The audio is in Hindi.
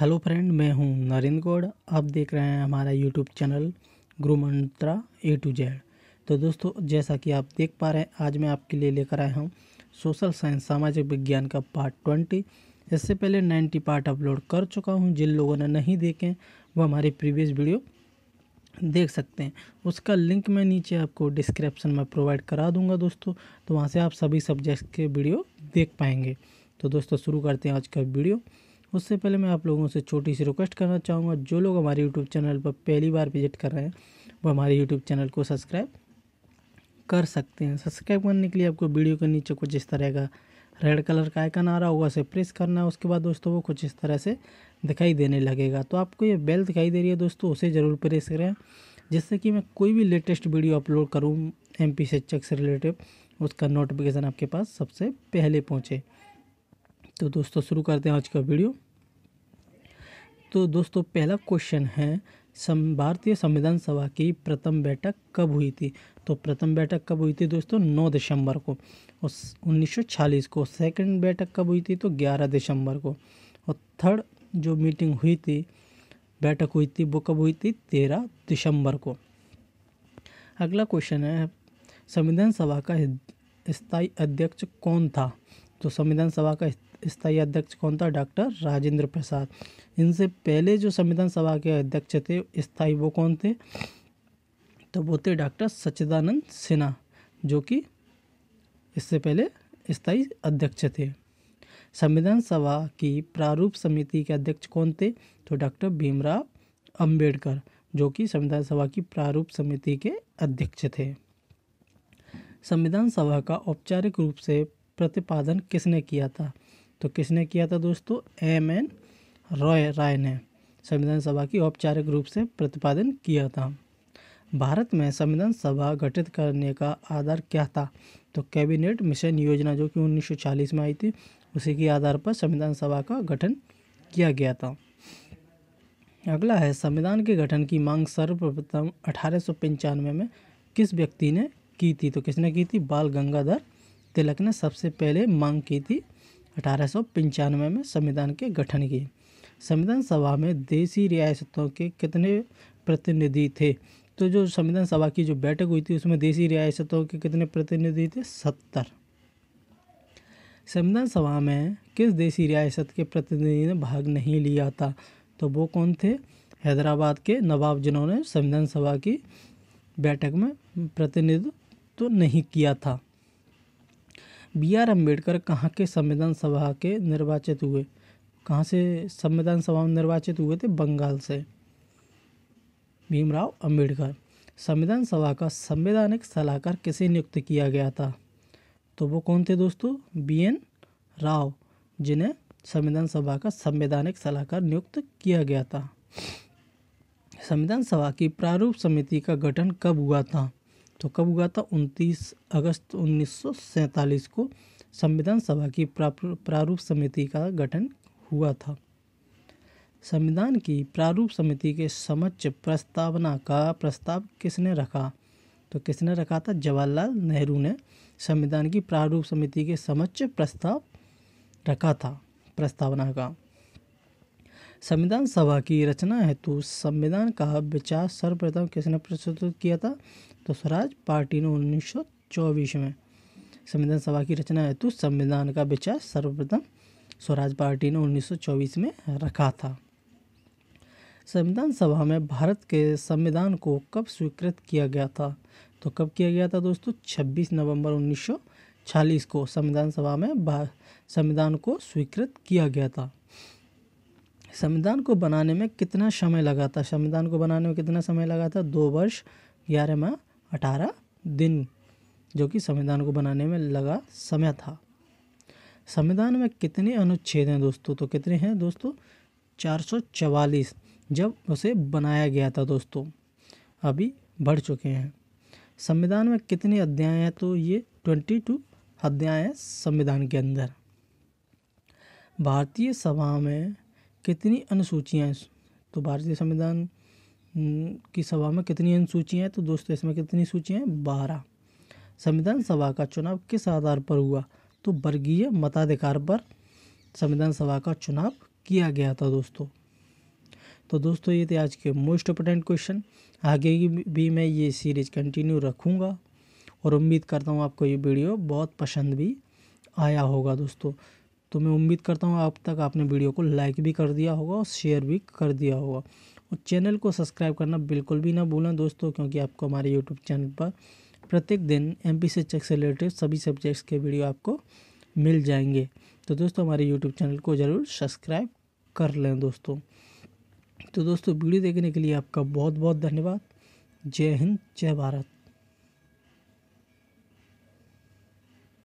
हेलो फ्रेंड मैं हूं नरेंद्र गौड़ आप देख रहे हैं हमारा यूट्यूब चैनल गुरु मंत्रा ए टू जेड तो दोस्तों जैसा कि आप देख पा रहे हैं आज मैं आपके लिए लेकर आया हूं सोशल साइंस सामाजिक विज्ञान का पार्ट ट्वेंटी इससे पहले नाइन्टी पार्ट अपलोड कर चुका हूं जिन लोगों ने नहीं देखे वो हमारे प्रीवियस वीडियो देख सकते हैं उसका लिंक मैं नीचे आपको डिस्क्रिप्शन में प्रोवाइड करा दूंगा दोस्तों तो वहाँ से आप सभी सब्जेक्ट के वीडियो देख पाएंगे तो दोस्तों शुरू करते हैं आज का वीडियो उससे पहले मैं आप लोगों से छोटी सी रिक्वेस्ट करना चाहूँगा जो लोग हमारे यूट्यूब चैनल पर पहली बार विजिट कर रहे हैं वो हमारे यूट्यूब चैनल को सब्सक्राइब कर सकते हैं सब्सक्राइब करने के लिए आपको वीडियो के नीचे कुछ इस तरह का रेड कलर का आइकन आ रहा होगा उसे प्रेस करना है उसके बाद दोस्तों वो कुछ इस तरह से दिखाई देने लगेगा तो आपको ये बेल दिखाई दे रही है दोस्तों उसे ज़रूर प्रेस करें जिससे कि मैं कोई भी लेटेस्ट वीडियो अपलोड करूँ एम पी से रिलेटेड उसका नोटिफिकेशन आपके पास सबसे पहले पहुँचे तो दोस्तों शुरू करते हैं आज का वीडियो तो दोस्तों पहला क्वेश्चन है सम भारतीय संविधान सभा की प्रथम बैठक कब हुई थी तो प्रथम बैठक कब हुई थी दोस्तों 9 दिसंबर को और 1940 को सेकंड बैठक कब हुई थी तो 11 दिसंबर को और थर्ड जो मीटिंग हुई थी बैठक हुई थी वो कब हुई थी 13 दिसंबर को अगला क्वेश्चन है संविधान सभा का स्थायी अध्यक्ष कौन था तो संविधान सभा का स्थायी अध्यक्ष कौन था डॉक्टर राजेंद्र प्रसाद इनसे पहले जो संविधान सभा के अध्यक्ष थे स्थायी वो कौन थे तो वो थे डॉक्टर सच्चिदानंद सिन्हा जो कि इससे पहले स्थायी अध्यक्ष थे संविधान सभा की प्रारूप समिति के अध्यक्ष कौन थे तो डॉक्टर भीमराव अंबेडकर जो कि संविधान सभा की प्रारूप समिति के अध्यक्ष थे संविधान सभा का औपचारिक रूप से प्रतिपादन किसने किया था तो किसने किया था दोस्तों एम एन रॉय राय ने संविधान सभा की औपचारिक रूप से प्रतिपादन किया था भारत में संविधान सभा गठित करने का आधार क्या था तो कैबिनेट मिशन योजना जो कि 1940 में आई थी उसी के आधार पर संविधान सभा का गठन किया गया था अगला है संविधान के गठन की मांग सर्वप्रथम अठारह में किस व्यक्ति ने की थी तो किसने की थी बाल गंगाधर तिलक ने सबसे पहले मांग की थी अठारह में संविधान के गठन की संविधान सभा में देसी रियासतों के कितने प्रतिनिधि थे तो जो संविधान सभा की जो बैठक हुई थी उसमें देसी रियासतों के कितने प्रतिनिधि थे सत्तर संविधान सभा में किस देसी रियासत के प्रतिनिधि ने भाग नहीं लिया था तो वो कौन थे हैदराबाद के नवाब जिन्होंने संविधान सभा की बैठक में प्रतिनिधित्व तो नहीं किया था बी आर अम्बेडकर कहाँ के संविधान सभा के निर्वाचित हुए कहाँ से संविधान सभा में निर्वाचित हुए थे बंगाल से भीमराव अंबेडकर संविधान सभा का संवैधानिक सलाहकार किसे नियुक्त किया गया था तो वो कौन थे दोस्तों बी एन राव जिन्हें संविधान सभा का संवैधानिक सलाहकार नियुक्त किया गया था संविधान सभा की प्रारूप समिति का गठन कब हुआ था तो कब हुआ था 29 अगस्त उन्नीस को संविधान सभा की प्रारूप समिति का गठन हुआ था संविधान की प्रारूप समिति के समक्ष प्रस्तावना का प्रस्ताव किसने रखा तो किसने रखा था जवाहरलाल नेहरू ने संविधान की प्रारूप समिति के समक्ष प्रस्ताव रखा था प्रस्तावना का संविधान सभा की रचना हेतु तो संविधान का विचार सर्वप्रथम किसने प्रस्तुत किया था तो स्वराज पार्टी ने उन्नीस सौ चौबीस में संविधान सभा की रचना हेतु तो संविधान का विचार सर्वप्रथम स्वराज पार्टी ने उन्नीस सौ चौबीस में रखा था संविधान सभा में भारत के संविधान को कब स्वीकृत किया गया था तो कब किया गया था दोस्तों उन्नीस नवंबर छालीस को संविधान सभा में संविधान को स्वीकृत किया गया था संविधान को बनाने में कितना समय लगा था संविधान को बनाने में कितना समय लगा था दो वर्ष ग्यारह माह अठारह दिन जो कि संविधान को बनाने में लगा समय था संविधान में कितने अनुच्छेद हैं दोस्तों तो कितने हैं दोस्तों चार सौ चवालीस जब उसे बनाया गया था दोस्तों अभी बढ़ चुके हैं संविधान में कितने अध्याय हैं तो ये ट्वेंटी टू अध्याय हैं संविधान के अंदर भारतीय सभा में कितनी अनुसूचियाँ तो भारतीय संविधान की सभा में कितनी अनुसूचियाँ हैं तो दोस्तों इसमें कितनी सूचियाँ हैं बारह संविधान सभा का चुनाव किस आधार पर हुआ तो वर्गीय मताधिकार पर संविधान सभा का चुनाव किया गया था दोस्तों तो दोस्तों ये थे आज के मोस्ट इंपोर्टेंट क्वेश्चन आगे भी मैं ये सीरीज कंटिन्यू रखूँगा और उम्मीद करता हूँ आपको ये वीडियो बहुत पसंद भी आया होगा दोस्तों तो मैं उम्मीद करता हूँ आप तक आपने वीडियो को लाइक भी कर दिया होगा और शेयर भी कर दिया होगा और चैनल को सब्सक्राइब करना बिल्कुल भी ना भूलें दोस्तों क्योंकि आपको हमारे यूट्यूब चैनल पर प्रत्येक दिन एम पी से रिलेटेड सभी सब्जेक्ट्स के वीडियो आपको मिल जाएंगे तो दोस्तों हमारे यूट्यूब चैनल को ज़रूर सब्सक्राइब कर लें दोस्तों तो दोस्तों वीडियो देखने के लिए आपका बहुत बहुत धन्यवाद जय हिंद जय भारत